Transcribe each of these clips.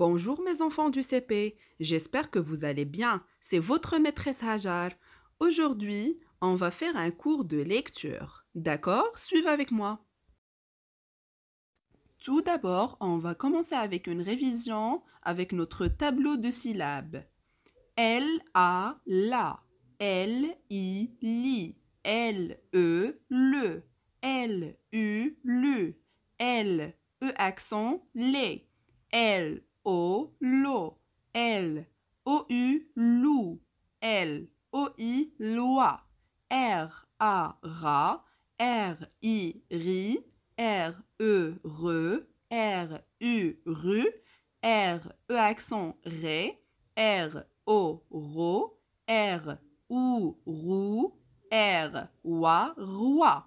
Bonjour mes enfants du CP, j'espère que vous allez bien. C'est votre maîtresse Hajar. Aujourd'hui, on va faire un cours de lecture. D'accord Suivez avec moi. Tout d'abord, on va commencer avec une révision avec notre tableau de syllabes. L A la, L I li, L E le, L U lu, L E accent les, L O, lo. L, O, U, loup. L, O, I, loi. R, A, ra. R, I, ri. R, E, re. R, U, rue. R, E, accent, ré. R, O, ro. R, ou, rou R, wa, roi.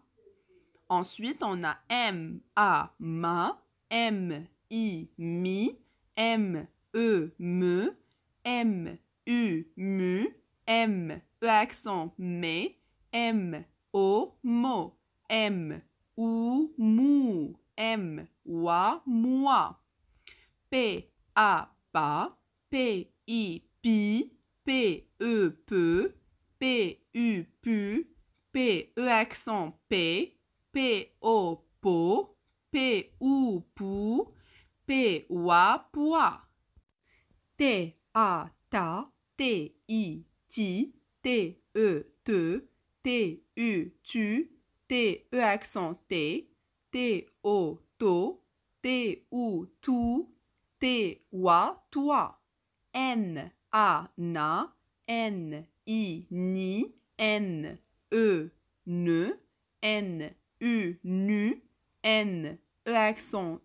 Ensuite, on a M, A, ma, M, I, mi, M, E, M, M, U, mu, M, E accent, mais, M, O, mo, M, u mou, M, wa, moi. P, A, pa P, I, pi, P, E, peu, P, U, pu, P, E accent, P, P, O, po, P, U, pou, P wa A te T A ta, T I ti, T E te, T U tu, T E accent T, T O to, T U tu, T wa toi. N A na, N I ni, N E ne, N U nu, N E accent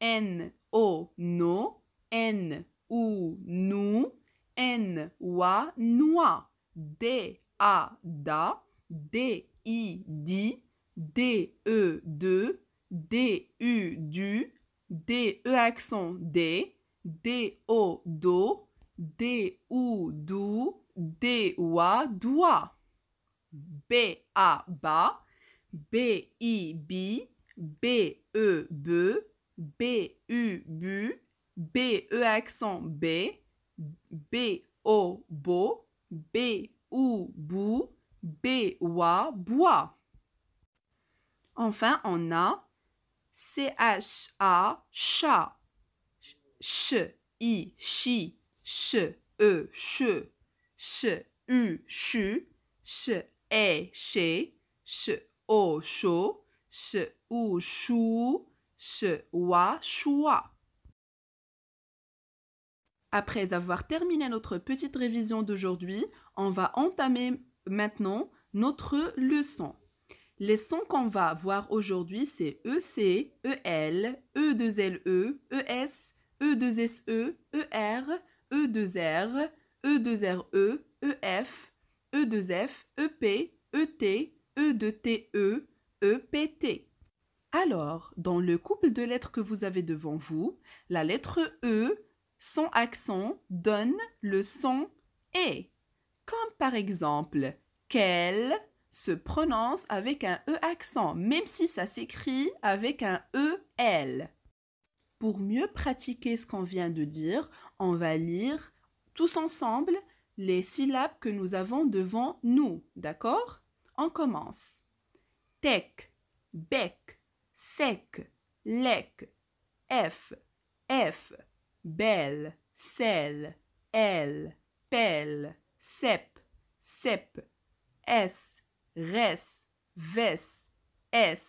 N o no, N ou nous, N wa noa, D a da, D i di, D e de, D u du, D e accent D, D o do, D U dou, D wa doua. B a ba, B i bi, B e be, B-U, bu, B-E accent B, B-O, bo, U bou, B-O, bois. Enfin, on a C-H-A, CHA ch i Ch-I, chi, Ch-E, che, Ch-U, chu, Ch-E, CHE Ch-O, CHO ch OU chou, après avoir terminé notre petite révision d'aujourd'hui, on va entamer maintenant notre leçon. Les sons qu'on va voir aujourd'hui, c'est EC, EL, E2LE, ES, E2SE, ER, E2R, E2RE, EF, E2F, EP, ET, E2TE, EPT. Alors, dans le couple de lettres que vous avez devant vous, la lettre E sans accent donne le son E, comme par exemple qu'elle se prononce avec un E accent, même si ça s'écrit avec un E L. Pour mieux pratiquer ce qu'on vient de dire, on va lire tous ensemble les syllabes que nous avons devant nous, d'accord On commence. Tec, bec, sec, lec, f, f, belle, sel, elle, pelle, cep, cep, s, res, ves, s,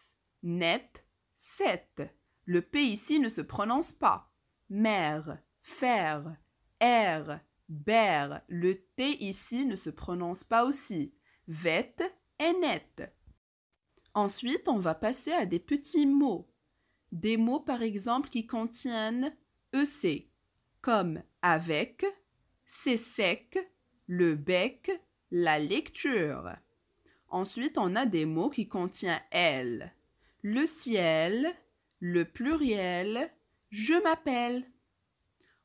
net, set. Le P ici ne se prononce pas. Mère, fer, air, er, ber. Le T ici ne se prononce pas aussi. Vette et net. Ensuite, on va passer à des petits mots. Des mots, par exemple, qui contiennent EC, comme avec, c'est sec, le bec, la lecture. Ensuite, on a des mots qui contiennent l »,« le ciel, le pluriel, je m'appelle.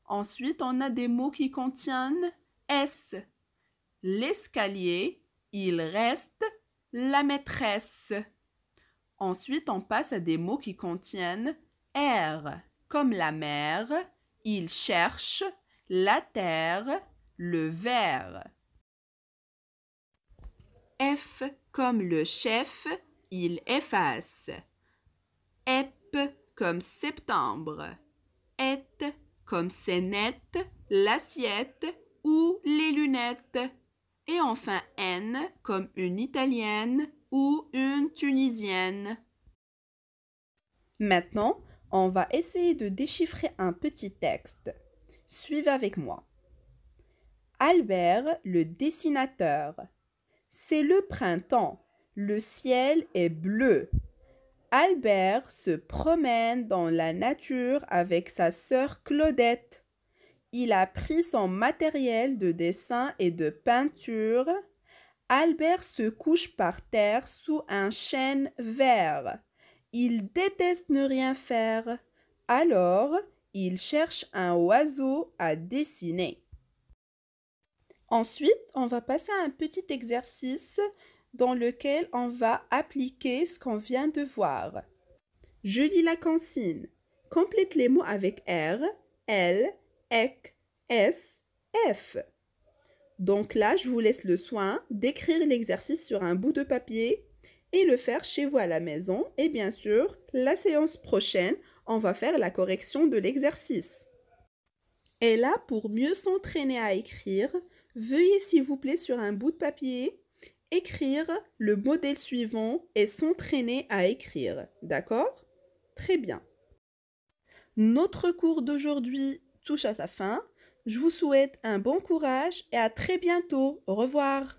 Ensuite, on a des mots qui contiennent S, l'escalier, il reste, la maîtresse. Ensuite, on passe à des mots qui contiennent R, comme la mer, il cherche, la terre, le verre. F comme le chef, il efface. Ep comme septembre. Et comme nettes, l'assiette ou les lunettes. Et enfin N comme une italienne, ou une Tunisienne. Maintenant, on va essayer de déchiffrer un petit texte. Suivez avec moi. Albert, le dessinateur. C'est le printemps. Le ciel est bleu. Albert se promène dans la nature avec sa sœur Claudette. Il a pris son matériel de dessin et de peinture Albert se couche par terre sous un chêne vert. Il déteste ne rien faire. Alors, il cherche un oiseau à dessiner. Ensuite, on va passer à un petit exercice dans lequel on va appliquer ce qu'on vient de voir. Je lis la consigne. Complète les mots avec R, L, EC, S, F. Donc là, je vous laisse le soin d'écrire l'exercice sur un bout de papier et le faire chez vous à la maison. Et bien sûr, la séance prochaine, on va faire la correction de l'exercice. Et là, pour mieux s'entraîner à écrire, veuillez s'il vous plaît sur un bout de papier écrire le modèle suivant et s'entraîner à écrire. D'accord Très bien. Notre cours d'aujourd'hui touche à sa fin. Je vous souhaite un bon courage et à très bientôt. Au revoir.